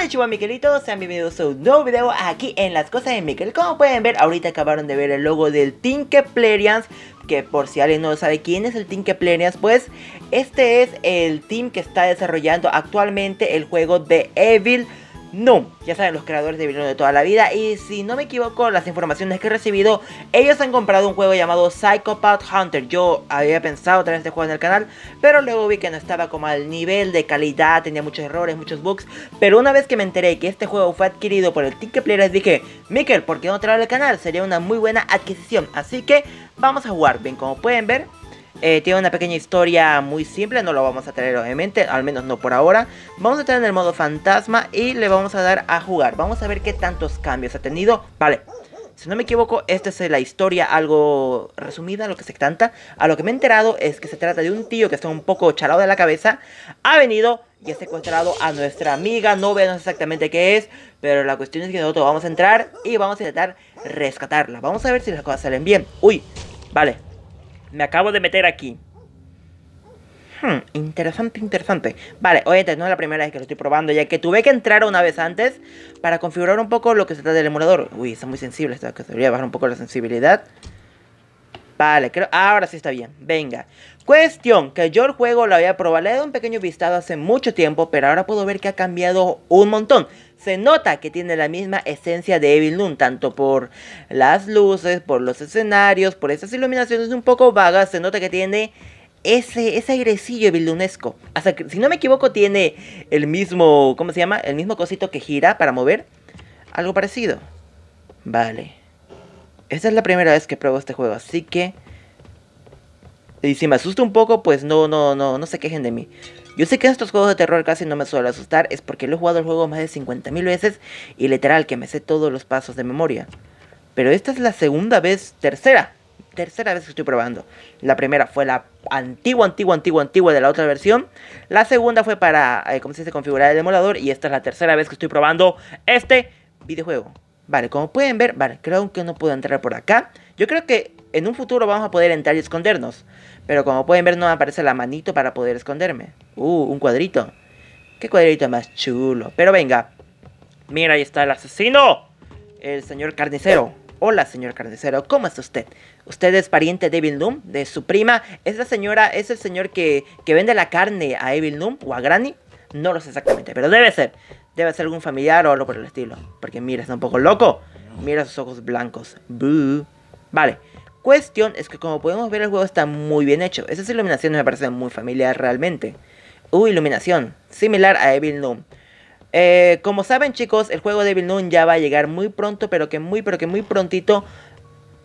Hola chicos Miquelitos, sean bienvenidos a un nuevo video aquí en Las Cosas de Miquel Como pueden ver, ahorita acabaron de ver el logo del Team Keplerians que por si alguien no sabe quién es el Team Keplerians, pues este es el team que está desarrollando actualmente el juego de Evil no, ya saben los creadores de video de toda la vida y si no me equivoco, las informaciones que he recibido, ellos han comprado un juego llamado Psychopath Hunter. Yo había pensado traer este juego en el canal, pero luego vi que no estaba como al nivel de calidad, tenía muchos errores, muchos bugs, pero una vez que me enteré que este juego fue adquirido por el Ticket les dije, Mikel, ¿por qué no traer al canal? Sería una muy buena adquisición, así que vamos a jugar. Bien, como pueden ver, eh, tiene una pequeña historia muy simple, no lo vamos a traer obviamente, al menos no por ahora. Vamos a entrar en el modo fantasma y le vamos a dar a jugar. Vamos a ver qué tantos cambios ha tenido. Vale, si no me equivoco, esta es la historia algo resumida, lo que se canta. A lo que me he enterado es que se trata de un tío que está un poco chalado de la cabeza. Ha venido y ha secuestrado a nuestra amiga. No vemos exactamente qué es. Pero la cuestión es que nosotros vamos a entrar y vamos a intentar rescatarla. Vamos a ver si las cosas salen bien. Uy, vale. Me acabo de meter aquí. Hmm, interesante, interesante. Vale, oye, no es la primera vez que lo estoy probando, ya que tuve que entrar una vez antes para configurar un poco lo que se trata del emulador. Uy, está muy sensible, esto que debería bajar un poco la sensibilidad. Vale, creo. Ahora sí está bien. Venga. Cuestión, que yo el juego lo había probado, le he dado un pequeño vistazo hace mucho tiempo, pero ahora puedo ver que ha cambiado un montón. Se nota que tiene la misma esencia de Evil Noon, tanto por las luces, por los escenarios, por esas iluminaciones un poco vagas, se nota que tiene ese, ese Evil unesco Hasta que, si no me equivoco, tiene el mismo, ¿cómo se llama? El mismo cosito que gira para mover. Algo parecido. Vale. Esta es la primera vez que pruebo este juego, así que... Y si me asusto un poco, pues no, no, no, no se quejen de mí. Yo sé que estos juegos de terror casi no me suelo asustar, es porque lo he jugado el juego más de 50.000 veces y literal que me sé todos los pasos de memoria. Pero esta es la segunda vez, tercera, tercera vez que estoy probando. La primera fue la antigua, antigua, antigua, antigua de la otra versión. La segunda fue para, eh, se dice, configurar el emulador y esta es la tercera vez que estoy probando este videojuego. Vale, como pueden ver, vale, creo que no puedo entrar por acá. Yo creo que en un futuro vamos a poder entrar y escondernos. Pero como pueden ver, no aparece la manito para poder esconderme. Uh, un cuadrito. Qué cuadrito más chulo. Pero venga. Mira, ahí está el asesino. El señor carnicero. Hola, señor carnicero, ¿cómo está usted? ¿Usted es pariente de Evil Noom? ¿De su prima? ¿Es la señora, es el señor que, que vende la carne a Evil Noom o a Granny? No lo sé exactamente, pero debe ser. Debe ser algún familiar o algo por el estilo. Porque mira, está un poco loco. Mira sus ojos blancos. Vale. Cuestión es que como podemos ver el juego está muy bien hecho. Esas iluminaciones me parecen muy familiares realmente. Uh, iluminación. Similar a Evil Noon. Eh, como saben chicos, el juego de Evil Noon ya va a llegar muy pronto, pero que muy, pero que muy prontito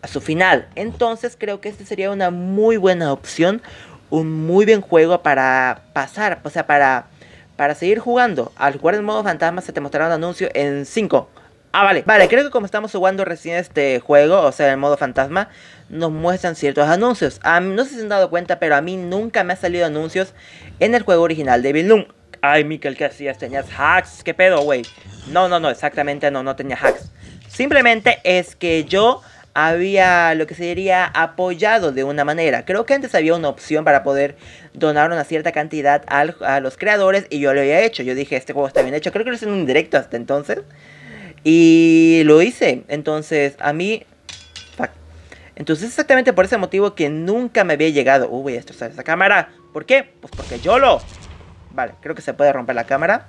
a su final. Entonces creo que este sería una muy buena opción. Un muy buen juego para pasar, o sea, para para seguir jugando al jugar en modo fantasma se te mostrará un anuncio en 5. Ah, vale. Vale, creo que como estamos jugando recién este juego, o sea, el modo fantasma, nos muestran ciertos anuncios. A mí, no sé si se han dado cuenta, pero a mí nunca me han salido anuncios en el juego original de Bill Ay, Mikel, ¿qué hacías? ¿Tenías hacks? ¿Qué pedo, güey? No, no, no, exactamente no, no tenía hacks. Simplemente es que yo había lo que sería apoyado de una manera. Creo que antes había una opción para poder donar una cierta cantidad a los creadores y yo lo había hecho. Yo dije, este juego está bien hecho. Creo que lo hice en un directo hasta entonces. Y lo hice. Entonces, a mí... Entonces, exactamente por ese motivo que nunca me había llegado. Uy, voy a destrozar esa cámara. ¿Por qué? Pues porque yo lo... Vale, creo que se puede romper la cámara.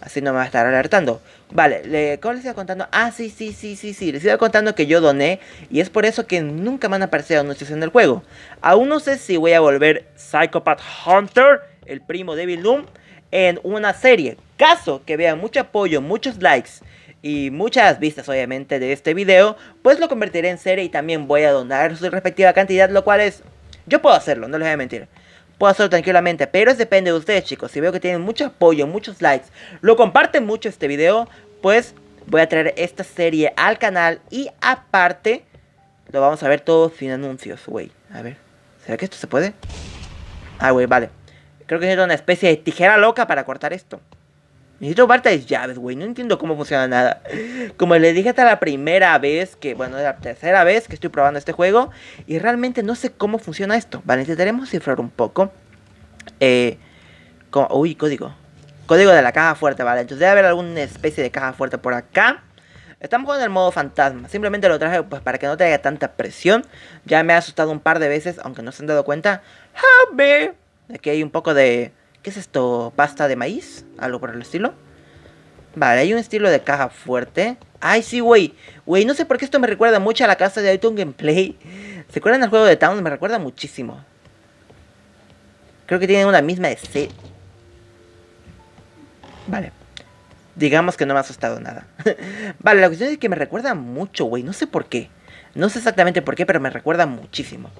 Así no me va a estar alertando. Vale, ¿cómo les iba contando? Ah, sí, sí, sí, sí, sí. Les iba contando que yo doné. Y es por eso que nunca me han aparecido anuncios en el juego. Aún no sé si voy a volver Psychopath Hunter, el primo de Loom en una serie. Caso que vea mucho apoyo, muchos likes y muchas vistas obviamente de este video, pues lo convertiré en serie y también voy a donar su respectiva cantidad, lo cual es... Yo puedo hacerlo, no les voy a mentir puedo hacerlo tranquilamente. Pero depende de ustedes, chicos. Si veo que tienen mucho apoyo, muchos likes, lo comparten mucho este video, pues voy a traer esta serie al canal. Y aparte, lo vamos a ver todo sin anuncios, güey. A ver, ¿será que esto se puede? Ah, güey, vale. Creo que es una especie de tijera loca para cortar esto. Necesito partes llaves, güey. No entiendo cómo funciona nada. Como les dije hasta la primera vez que, bueno, la tercera vez que estoy probando este juego. Y realmente no sé cómo funciona esto. Vale, necesitaremos cifrar un poco. Eh, uy, código. Código de la caja fuerte, vale. Entonces debe haber alguna especie de caja fuerte por acá. Estamos jugando el modo fantasma. Simplemente lo traje pues para que no traiga tanta presión. Ya me ha asustado un par de veces, aunque no se han dado cuenta. ¡Jabe! Aquí hay un poco de ¿Qué es esto? ¿Pasta de maíz? ¿Algo por el estilo? Vale, hay un estilo de caja fuerte. ¡Ay, sí, güey! Güey, no sé por qué esto me recuerda mucho a la casa de un Gameplay. ¿Se acuerdan del juego de Towns? Me recuerda muchísimo. Creo que tienen una misma escena. Vale. Digamos que no me ha asustado nada. vale, la cuestión es que me recuerda mucho, güey. No sé por qué. No sé exactamente por qué, pero me recuerda muchísimo.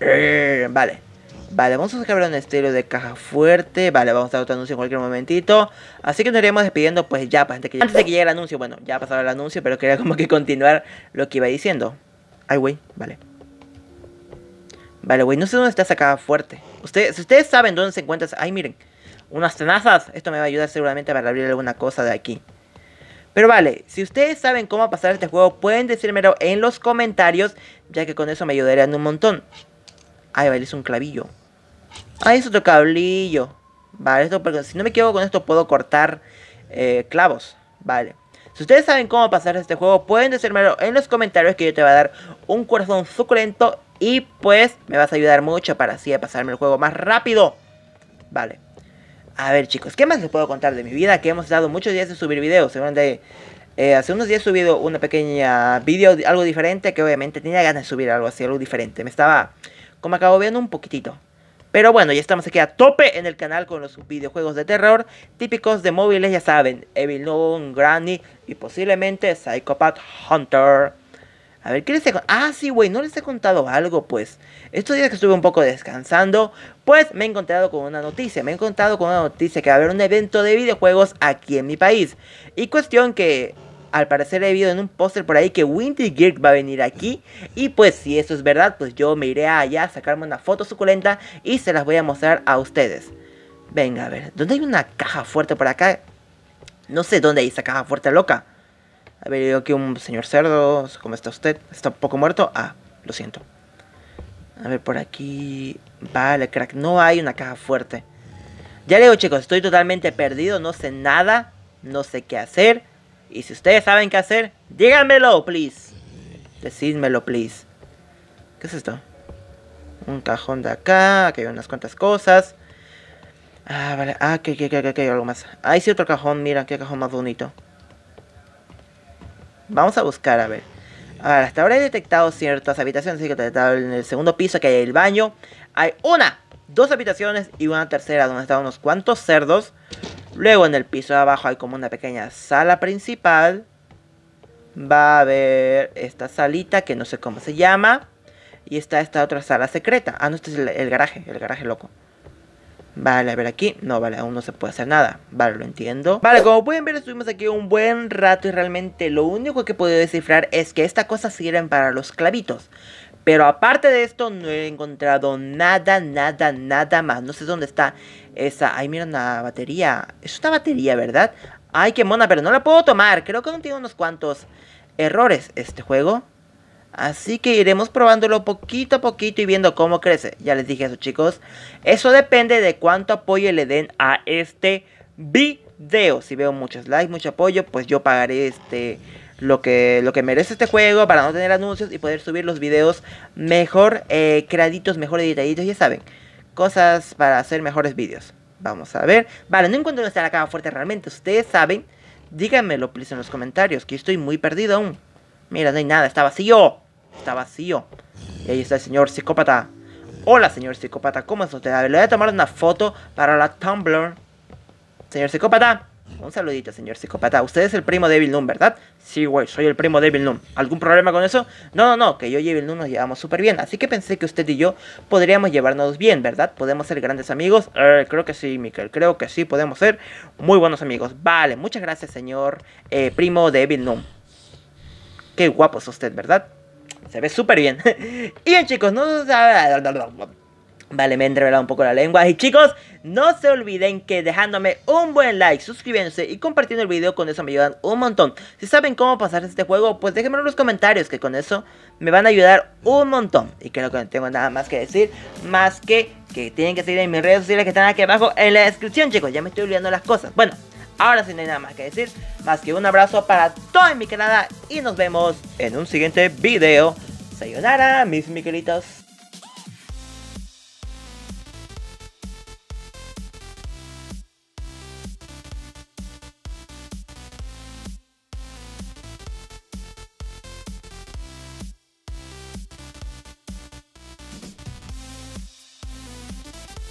Eh, vale. Vale, vamos a sacar un estilo de caja fuerte. Vale, vamos a dar otro anuncio en cualquier momentito. Así que nos iremos despidiendo, pues ya, pues, antes, que, antes de que llegue el anuncio. Bueno, ya pasaba el anuncio, pero quería como que continuar lo que iba diciendo. Ay, güey, vale. Vale, güey, no sé dónde está esa caja fuerte. Ustedes, si ustedes saben dónde se encuentra... Ay, miren, unas tenazas. Esto me va a ayudar seguramente para abrir alguna cosa de aquí. Pero vale, si ustedes saben cómo pasar este juego, pueden decírmelo en los comentarios, ya que con eso me ayudarían un montón. Ay, vale, es un clavillo. Ah, es otro cablillo. Vale, esto porque si no me equivoco con esto puedo cortar eh, clavos. Vale. Si ustedes saben cómo pasar este juego, pueden decírmelo en los comentarios que yo te voy a dar un corazón suculento. Y pues me vas a ayudar mucho para así pasarme el juego más rápido. Vale. A ver chicos, ¿qué más les puedo contar de mi vida? Que hemos estado muchos días de subir videos. Seguramente eh, hace unos días he subido una pequeña video, algo diferente. Que obviamente tenía ganas de subir algo así, algo diferente. Me estaba como acabo viendo un poquitito. Pero bueno, ya estamos aquí a tope en el canal con los videojuegos de terror típicos de móviles, ya saben, Evil Noon, Granny y posiblemente Psychopath Hunter. A ver, ¿qué les he contado? Ah, sí, güey, no les he contado algo, pues. Estos días que estuve un poco descansando, pues me he encontrado con una noticia. Me he encontrado con una noticia que va a haber un evento de videojuegos aquí en mi país. Y cuestión que al parecer he visto en un póster por ahí que Winter Geek va a venir aquí. Y pues si eso es verdad, pues yo me iré allá a sacarme una foto suculenta y se las voy a mostrar a ustedes. Venga, a ver, ¿dónde hay una caja fuerte por acá? No sé dónde hay esa caja fuerte loca. A ver, yo aquí un señor cerdo. ¿Cómo está usted? ¿Está un poco muerto? Ah, lo siento. A ver, por aquí... Vale, crack, no hay una caja fuerte. Ya le digo, chicos, estoy totalmente perdido, no sé nada, no sé qué hacer. Y si ustedes saben qué hacer, díganmelo, please. Decídmelo, please. ¿Qué es esto? Un cajón de acá, aquí hay unas cuantas cosas. Ah, vale. Ah, que, que, que, que, algo más. Ahí sí otro cajón, mira, qué cajón más bonito. Vamos a buscar, a ver. Ahora, hasta ahora he detectado ciertas habitaciones, así que en el segundo piso que hay el baño. Hay una, dos habitaciones y una tercera donde están unos cuantos cerdos. Luego en el piso de abajo hay como una pequeña sala principal. Va a haber esta salita que no sé cómo se llama. Y está esta otra sala secreta. Ah, no, este es el, garaje, el garaje loco. Vale, a ver aquí. No, vale, aún no se puede hacer nada. Vale, lo entiendo. Vale, como pueden ver, estuvimos aquí un buen rato y realmente lo único que he podido descifrar es que estas cosas sirven para los clavitos. Pero aparte de esto, no he encontrado nada, nada, nada más. No sé dónde está esa, ay, mira la batería. Es una batería, ¿verdad? Ay, qué mona, pero no la puedo tomar. Creo que no tiene unos cuantos errores este juego. Así que iremos probándolo poquito a poquito y viendo cómo crece. Ya les dije eso, chicos. Eso depende de cuánto apoyo le den a este video. Si veo muchos likes, mucho apoyo, pues yo pagaré este lo que, lo que merece este juego para no tener anuncios y poder subir los videos mejor eh, creaditos, mejor editaditos, ya saben cosas para hacer mejores vídeos. Vamos a ver. Vale, no encuentro una está la caja fuerte realmente. Ustedes saben. Díganmelo, please, en los comentarios. Que estoy muy perdido aún. Mira, no hay nada. Está vacío. Está vacío. Y ahí está el señor psicópata. Hola, señor psicópata. ¿Cómo está usted? A ver, le voy a tomar una foto para la Tumblr. Señor psicópata. Un saludito, señor psicópata. Usted es el primo de Evil ¿verdad? Sí, güey, soy el primo de Evil ¿Algún problema con eso? No, no, no, que yo y Evil Noom nos llevamos súper bien. Así que pensé que usted y yo podríamos llevarnos bien, ¿verdad? ¿Podemos ser grandes amigos? Eh, creo que sí, Miquel, Creo que sí, podemos ser muy buenos amigos. Vale, muchas gracias, señor eh, primo de Evil Qué guapo es usted, ¿verdad? Se ve súper bien. y bien, chicos, no... Vale, me he entrevelado un poco la lengua. Y chicos, no se olviden que dejándome un buen like, suscribiéndose y compartiendo el video, con eso me ayudan un montón. Si saben cómo pasar este juego, pues déjenmelo en los comentarios, que con eso me van a ayudar un montón. Y creo que no tengo nada más que decir, más que que tienen que seguir en mis redes sociales que están aquí abajo en la descripción, chicos. Ya me estoy olvidando las cosas. Bueno, ahora sí no hay nada más que decir, más que un abrazo para todo mi canal y nos vemos en un siguiente video. Sayonara, mis miquelitos.